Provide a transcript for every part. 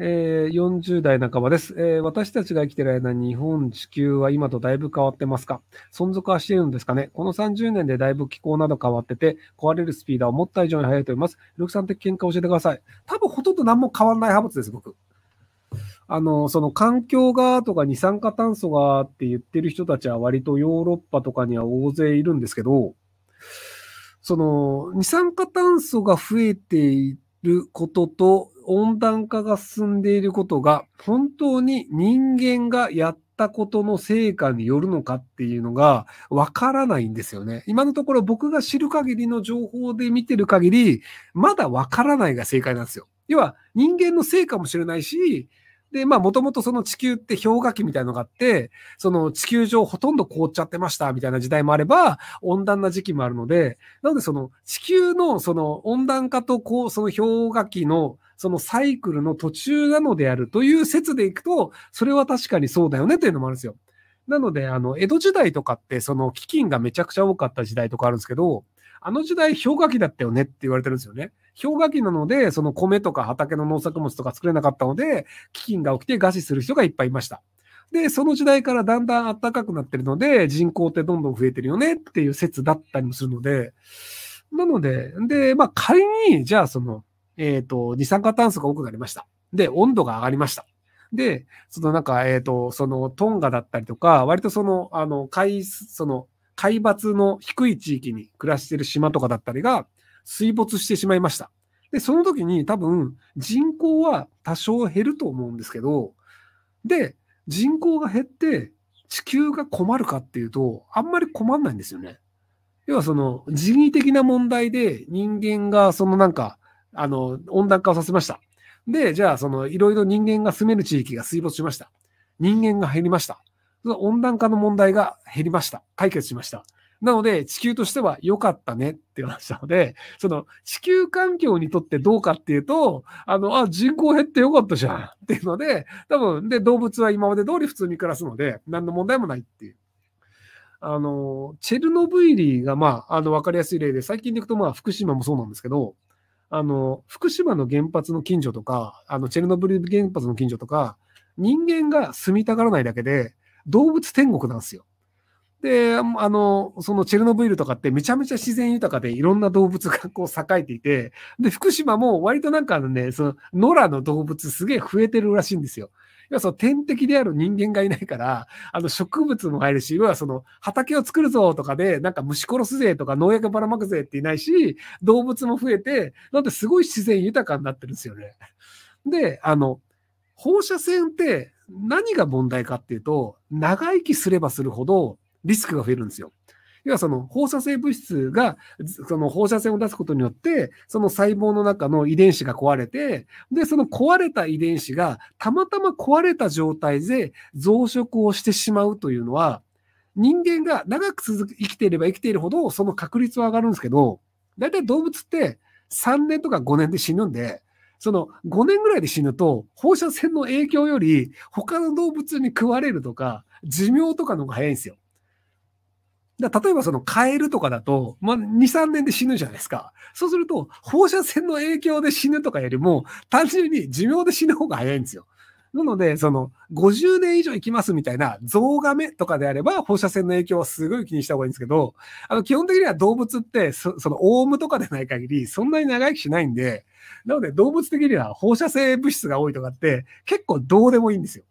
えー、40代半ばです、えー、私たちが生きている間に日本、地球は今とだいぶ変わってますか存続はしているんですかねこの30年でだいぶ気候など変わってて、壊れるスピードは思った以上に速いと思います。ひろきさん的見解教えてください。多分ほとんど何も変わらない派閥です、僕。あの、その環境がとか二酸化炭素がって言ってる人たちは割とヨーロッパとかには大勢いるんですけど、その二酸化炭素が増えていることと温暖化が進んでいることが本当に人間がやったことの成果によるのかっていうのがわからないんですよね。今のところ僕が知る限りの情報で見てる限り、まだわからないが正解なんですよ。要は人間のせいかもしれないし、で、まあ、もともとその地球って氷河期みたいなのがあって、その地球上ほとんど凍っちゃってましたみたいな時代もあれば、温暖な時期もあるので、なのでその地球のその温暖化とこう、その氷河期のそのサイクルの途中なのであるという説でいくと、それは確かにそうだよねというのもあるんですよ。なので、あの、江戸時代とかって、その基金がめちゃくちゃ多かった時代とかあるんですけど、あの時代氷河期だったよねって言われてるんですよね。氷河期なので、その米とか畑の農作物とか作れなかったので、基金が起きて餓死する人がいっぱいいました。で、その時代からだんだん暖かくなってるので、人口ってどんどん増えてるよねっていう説だったりもするので、なので、で、まあ仮に、じゃあその、えっ、ー、と、二酸化炭素が多くなりました。で、温度が上がりました。で、そのなんか、えっ、ー、と、そのトンガだったりとか、割とその、あの、海、その、海抜の低い地域に暮らしている島とかだったりが水没してしまいました。で、その時に多分人口は多少減ると思うんですけど、で、人口が減って地球が困るかっていうと、あんまり困んないんですよね。要はその人為的な問題で人間がそのなんかあの、温暖化をさせました。で、じゃあ、その、いろいろ人間が住める地域が水没しました。人間が減りました。その温暖化の問題が減りました。解決しました。なので、地球としては良かったねって話なので、その地球環境にとってどうかっていうと、あの、あ、人口減って良かったじゃんっていうので、多分、で、動物は今まで通り普通に暮らすので、何の問題もないっていう。あの、チェルノブイリが、まあ、あの、わかりやすい例で、最近でいくと、まあ、福島もそうなんですけど、あの、福島の原発の近所とか、あの、チェルノブイリ原発の近所とか、人間が住みたがらないだけで、動物天国なんですよ。で、あの、そのチェルノブイルとかってめちゃめちゃ自然豊かでいろんな動物がこう栄えていて、で、福島も割となんかね、その、野良の動物すげえ増えてるらしいんですよ。要はその天敵である人間がいないから、あの植物も入るし、要はその畑を作るぞとかで、なんか虫殺すぜとか農薬ばらまくぜっていないし、動物も増えて、なんてすごい自然豊かになってるんですよね。で、あの、放射線って何が問題かっていうと、長生きすればするほどリスクが増えるんですよ。要はその放射性物質が、その放射線を出すことによって、その細胞の中の遺伝子が壊れて、で、その壊れた遺伝子がたまたま壊れた状態で増殖をしてしまうというのは、人間が長く続く、生きていれば生きているほど、その確率は上がるんですけど、だいたい動物って3年とか5年で死ぬんで、その5年ぐらいで死ぬと、放射線の影響より他の動物に食われるとか、寿命とかの方が早いんですよ。だ例えばそのカエルとかだと、まあ、2、3年で死ぬじゃないですか。そうすると、放射線の影響で死ぬとかよりも、単純に寿命で死ぬ方が早いんですよ。なので、その、50年以上生きますみたいな、ゾウガメとかであれば、放射線の影響はすごい気にした方がいいんですけど、あの、基本的には動物ってそ、その、オウムとかでない限り、そんなに長生きしないんで、なので、動物的には放射性物質が多いとかって、結構どうでもいいんですよ。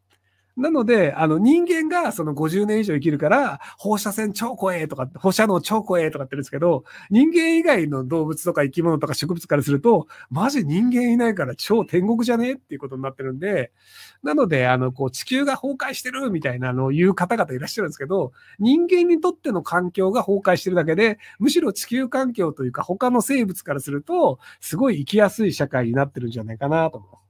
なので、あの、人間がその50年以上生きるから、放射線超怖えとか、放射能超怖えとかって言うんですけど、人間以外の動物とか生き物とか植物からすると、マジ人間いないから超天国じゃねっていうことになってるんで、なので、あの、こう、地球が崩壊してるみたいなのを言う方々いらっしゃるんですけど、人間にとっての環境が崩壊してるだけで、むしろ地球環境というか他の生物からすると、すごい生きやすい社会になってるんじゃないかなと思う。